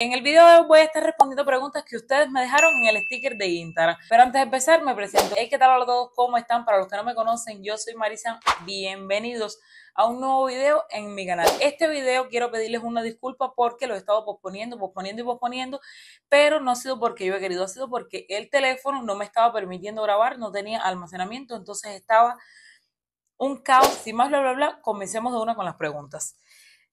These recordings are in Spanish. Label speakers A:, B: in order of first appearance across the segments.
A: En el video de hoy voy a estar respondiendo preguntas que ustedes me dejaron en el sticker de Instagram. Pero antes de empezar, me presento. Hey, ¿qué tal a todos? ¿Cómo están? Para los que no me conocen, yo soy Marisa. Bienvenidos a un nuevo video en mi canal. Este video quiero pedirles una disculpa porque lo he estado posponiendo, posponiendo y posponiendo, pero no ha sido porque yo he querido, ha sido porque el teléfono no me estaba permitiendo grabar, no tenía almacenamiento, entonces estaba un caos. Sin más, bla, bla, bla, comencemos de una con las preguntas.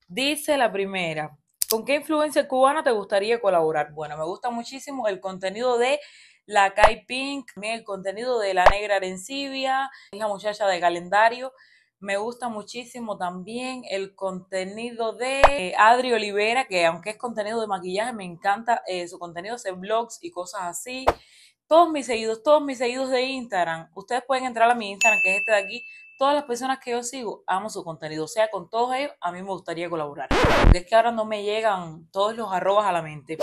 A: Dice la primera, ¿Con qué influencia cubana te gustaría colaborar? Bueno, me gusta muchísimo el contenido de la Kai Pink, el contenido de la Negra Arencibia, la muchacha de calendario. Me gusta muchísimo también el contenido de eh, Adri Olivera, que aunque es contenido de maquillaje, me encanta eh, su contenido, hacer blogs y cosas así. Todos mis seguidos, todos mis seguidos de Instagram, ustedes pueden entrar a mi Instagram, que es este de aquí, todas las personas que yo sigo, amo su contenido. O sea, con todos ellos, a mí me gustaría colaborar. es que ahora no me llegan todos los arrobas a la mente.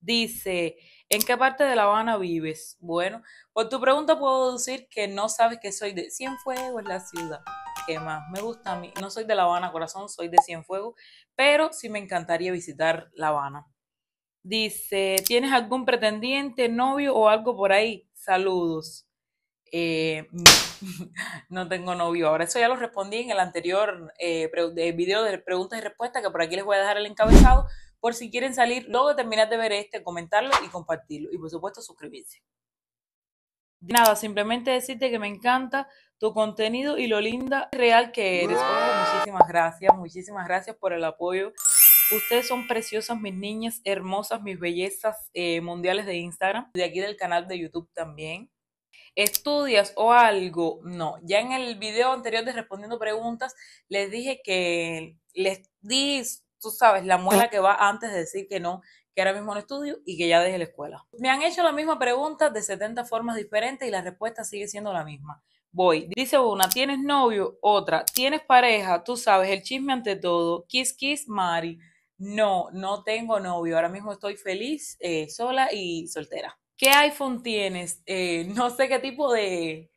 A: Dice, ¿en qué parte de La Habana vives? Bueno, por tu pregunta puedo decir que no sabes que soy de Cienfuegos, la ciudad que más me gusta a mí. No soy de La Habana, corazón, soy de Cienfuegos, pero sí me encantaría visitar La Habana. Dice, ¿tienes algún pretendiente, novio o algo por ahí? Saludos. Eh, no tengo novio. Ahora eso ya lo respondí en el anterior eh, eh, video de preguntas y respuestas, que por aquí les voy a dejar el encabezado, por si quieren salir, luego de terminar de ver este, comentarlo y compartirlo. Y por supuesto, suscribirse. Nada, simplemente decirte que me encanta tu contenido y lo linda y real que eres. muchísimas gracias, muchísimas gracias por el apoyo. Ustedes son preciosas, mis niñas hermosas, mis bellezas mundiales de Instagram, de aquí del canal de YouTube también estudias o algo. No, ya en el video anterior de respondiendo preguntas les dije que les di, tú sabes, la muela que va antes de decir que no, que ahora mismo no estudio y que ya deje la escuela. Me han hecho la misma pregunta de 70 formas diferentes y la respuesta sigue siendo la misma. Voy, dice una, ¿tienes novio? Otra, ¿tienes pareja? Tú sabes, el chisme ante todo, kiss, kiss, Mari. No, no tengo novio, ahora mismo estoy feliz, eh, sola y soltera. ¿Qué iPhone tienes? Eh, no sé qué tipo de...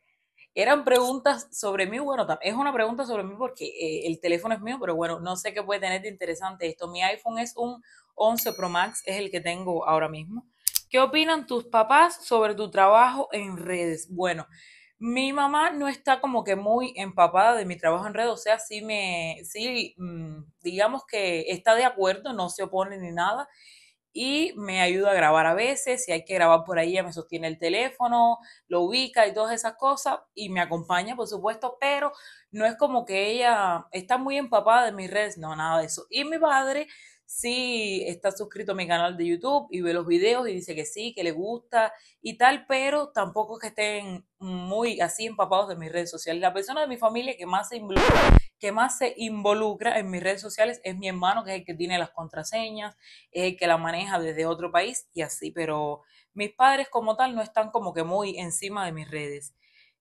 A: Eran preguntas sobre mí, bueno, es una pregunta sobre mí porque eh, el teléfono es mío, pero bueno, no sé qué puede tener de interesante esto. Mi iPhone es un 11 Pro Max, es el que tengo ahora mismo. ¿Qué opinan tus papás sobre tu trabajo en redes? Bueno, mi mamá no está como que muy empapada de mi trabajo en redes, o sea, sí me, sí, mm, digamos que está de acuerdo, no se opone ni nada y me ayuda a grabar a veces, si hay que grabar por ahí, ella me sostiene el teléfono, lo ubica y todas esas cosas, y me acompaña, por supuesto, pero no es como que ella está muy empapada de mis redes, no, nada de eso. Y mi padre sí está suscrito a mi canal de YouTube y ve los videos y dice que sí, que le gusta y tal, pero tampoco es que estén muy así empapados de mis redes sociales. La persona de mi familia que más se involucra que más se involucra en mis redes sociales es mi hermano, que es el que tiene las contraseñas, es el que la maneja desde otro país y así, pero mis padres como tal no están como que muy encima de mis redes.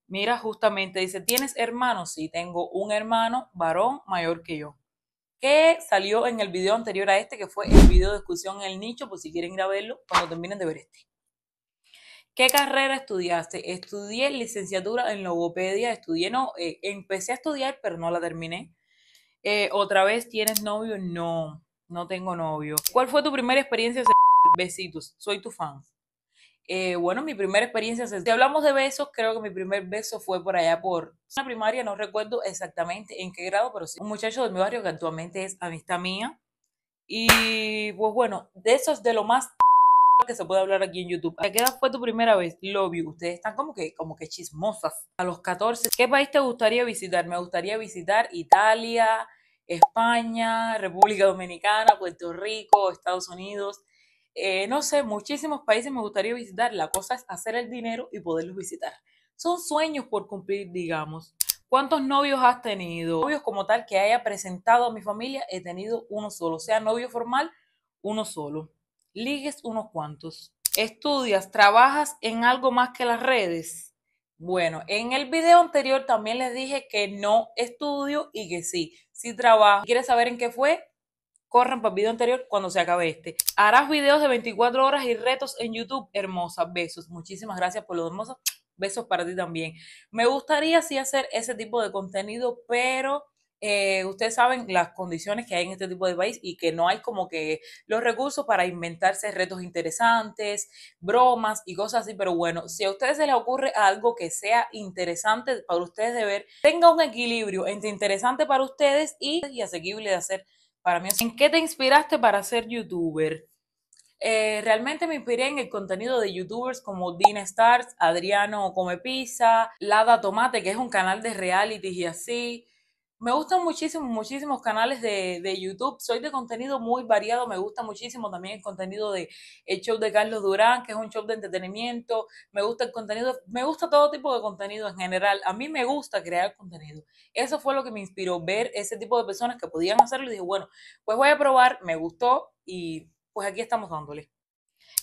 A: Mira, justamente dice, ¿tienes hermanos? Sí, tengo un hermano varón mayor que yo, que salió en el video anterior a este, que fue el video de discusión en el nicho, por pues si quieren ir a verlo cuando terminen de ver este. ¿Qué carrera estudiaste? Estudié licenciatura en logopedia, estudié, no, eh, empecé a estudiar, pero no la terminé. Eh, ¿Otra vez tienes novio? No, no tengo novio. ¿Cuál fue tu primera experiencia sexual? Besitos, soy tu fan. Eh, bueno, mi primera experiencia Si hablamos de besos, creo que mi primer beso fue por allá por una primaria, no recuerdo exactamente en qué grado, pero sí. Un muchacho de mi barrio que actualmente es amistad mía. Y pues bueno, de eso es de lo más que se puede hablar aquí en YouTube. ¿A qué edad fue tu primera vez? Love you. Ustedes están como que, como que chismosas. A los 14. ¿Qué país te gustaría visitar? Me gustaría visitar Italia, España, República Dominicana, Puerto Rico, Estados Unidos. Eh, no sé, muchísimos países me gustaría visitar. La cosa es hacer el dinero y poderlos visitar. Son sueños por cumplir, digamos. ¿Cuántos novios has tenido? Novios como tal que haya presentado a mi familia, he tenido uno solo. O sea, novio formal, uno solo ligues unos cuantos, estudias, trabajas en algo más que las redes. Bueno, en el video anterior también les dije que no estudio y que sí, sí trabajo. ¿Quieres saber en qué fue? Corran para el video anterior cuando se acabe este. Harás videos de 24 horas y retos en YouTube. hermosas besos. Muchísimas gracias por los hermosos besos para ti también. Me gustaría sí hacer ese tipo de contenido, pero eh, ustedes saben las condiciones que hay en este tipo de país y que no hay como que los recursos para inventarse retos interesantes, bromas y cosas así, pero bueno, si a ustedes se les ocurre algo que sea interesante para ustedes de ver, tenga un equilibrio entre interesante para ustedes y, asequible de hacer para mí. ¿En qué te inspiraste para ser youtuber? Eh, realmente me inspiré en el contenido de youtubers como Dean Stars, Adriano Come Pizza, Lada Tomate, que es un canal de reality y así. Me gustan muchísimo, muchísimos canales de, YouTube. Soy de contenido muy variado. Me gusta muchísimo también el contenido de el show de Carlos Durán, que es un show de entretenimiento. Me gusta el contenido, me gusta todo tipo de contenido en general. A mí me gusta crear contenido. Eso fue lo que me inspiró ver ese tipo de personas que podían hacerlo. Y dije, bueno, pues voy a probar, me gustó y pues aquí estamos dándole.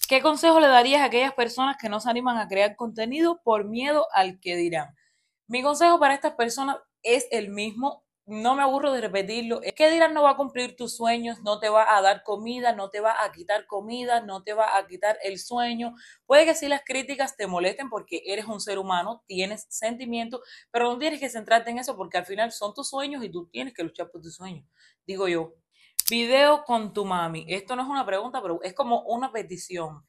A: ¿Qué consejo le darías a aquellas personas que no se animan a crear contenido por miedo al que dirán? Mi consejo para estas personas es el mismo no me aburro de repetirlo, ¿Qué que no va a cumplir tus sueños, no te va a dar comida, no te va a quitar comida, no te va a quitar el sueño. Puede que si las críticas te molesten porque eres un ser humano, tienes sentimientos, pero no tienes que centrarte en eso porque al final son tus sueños y tú tienes que luchar por tus sueños, digo yo. Video con tu mami. Esto no es una pregunta, pero es como una petición.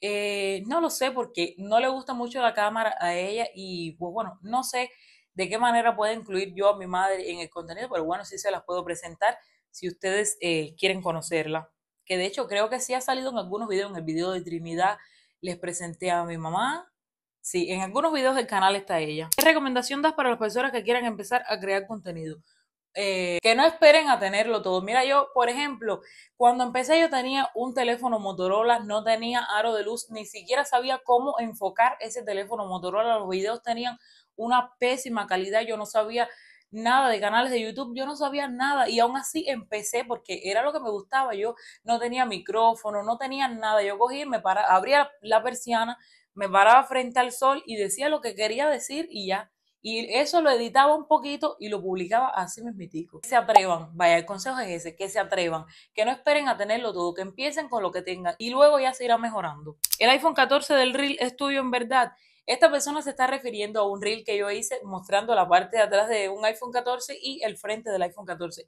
A: Eh, no lo sé porque no le gusta mucho la cámara a ella y pues bueno, no sé de qué manera puedo incluir yo a mi madre en el contenido, pero bueno, sí se las puedo presentar si ustedes eh, quieren conocerla. Que de hecho creo que sí ha salido en algunos videos, en el video de Trinidad les presenté a mi mamá. Sí, en algunos videos del canal está ella. ¿Qué recomendación das para las personas que quieran empezar a crear contenido? Eh, que no esperen a tenerlo todo. Mira, yo, por ejemplo, cuando empecé yo tenía un teléfono Motorola, no tenía aro de luz, ni siquiera sabía cómo enfocar ese teléfono Motorola. Los videos tenían una pésima calidad, yo no sabía nada de canales de YouTube, yo no sabía nada y aún así empecé porque era lo que me gustaba, yo no tenía micrófono, no tenía nada, yo cogí, me para, abría la persiana, me paraba frente al sol y decía lo que quería decir y ya. Y eso lo editaba un poquito y lo publicaba así mismitico. Que se atrevan, vaya, el consejo es ese, que se atrevan, que no esperen a tenerlo todo, que empiecen con lo que tengan y luego ya se irá mejorando. El iPhone 14 del Real Studio en verdad esta persona se está refiriendo a un reel que yo hice mostrando la parte de atrás de un iPhone 14 y el frente del iPhone 14.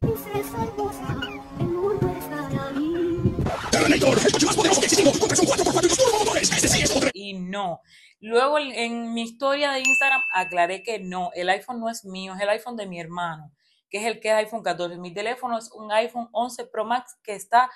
A: Y no. Luego en mi historia de Instagram aclaré que no, el iPhone no es mío, es el iPhone de mi hermano, que es el que es iPhone 14. Mi teléfono es un iPhone 11 Pro Max que está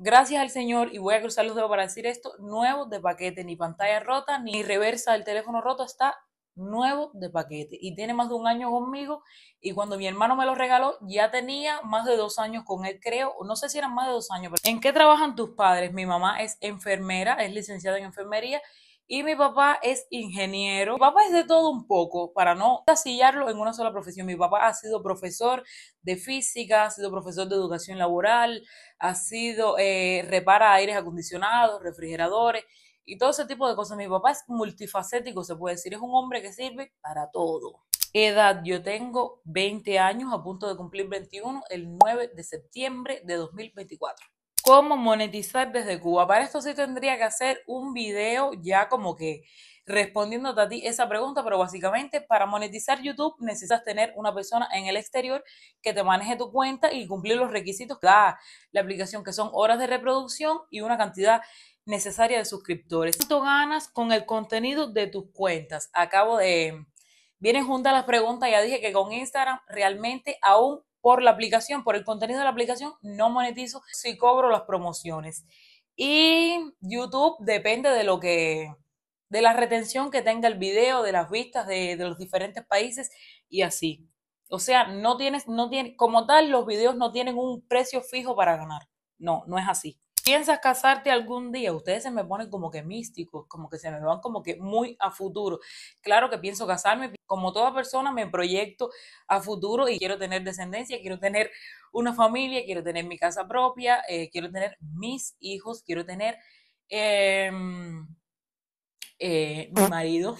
A: Gracias al Señor, y voy a cruzar los dedos para decir esto, nuevo de paquete, ni pantalla rota, ni reversa del teléfono roto, está nuevo de paquete. Y tiene más de un año conmigo, y cuando mi hermano me lo regaló, ya tenía más de dos años con él, creo, no sé si eran más de dos años. Pero... ¿En qué trabajan tus padres? Mi mamá es enfermera, es licenciada en enfermería, y mi papá es ingeniero. Mi papá es de todo un poco, para no casillarlo en una sola profesión. Mi papá ha sido profesor de física, ha sido profesor de educación laboral, ha sido eh, repara aires acondicionados, refrigeradores y todo ese tipo de cosas. Mi papá es multifacético, se puede decir, es un hombre que sirve para todo. Edad, yo tengo 20 años, a punto de cumplir 21, el 9 de septiembre de 2024 cómo monetizar desde Cuba. Para esto sí tendría que hacer un video ya como que respondiendo a ti esa pregunta, pero básicamente para monetizar YouTube necesitas tener una persona en el exterior que te maneje tu cuenta y cumplir los requisitos que da la aplicación, que son horas de reproducción y una cantidad necesaria de suscriptores. tú ganas con el contenido de tus cuentas? Acabo de... Vienen juntas las preguntas, ya dije que con Instagram realmente aún por la aplicación, por el contenido de la aplicación, no monetizo si cobro las promociones. Y YouTube depende de lo que, de la retención que tenga el video, de las vistas de, los diferentes países y así. O sea, no tienes, no tienes, como tal, los videos no tienen un precio fijo para ganar. No, no es así. ¿Piensas casarte algún día? Ustedes se me ponen como que místicos, como que se me van como que muy a futuro. Claro que pienso casarme, como toda persona me proyecto a futuro y quiero tener descendencia, quiero tener una familia, quiero tener mi casa propia, eh, quiero tener mis hijos, quiero tener em, eh, mi marido.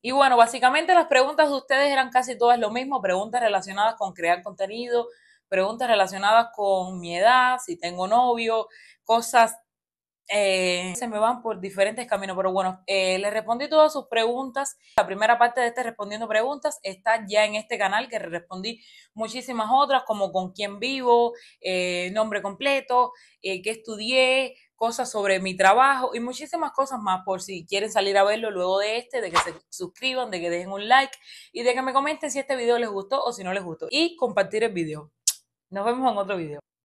A: Y bueno, básicamente las preguntas de ustedes eran casi todas lo mismo, preguntas relacionadas con crear contenido, preguntas relacionadas con mi edad, si tengo novio, cosas eh, se me van por diferentes caminos, pero bueno, eh, les respondí todas sus preguntas. La primera parte de este respondiendo preguntas está ya en este canal que respondí muchísimas otras, como con quién vivo, eh, nombre completo, qué estudié, cosas sobre mi trabajo y muchísimas cosas más por si quieren salir a verlo luego de este, de que se suscriban, de que dejen un like y de que me comenten si este video les gustó o si no les gustó y compartir el video nos vemos en otro video.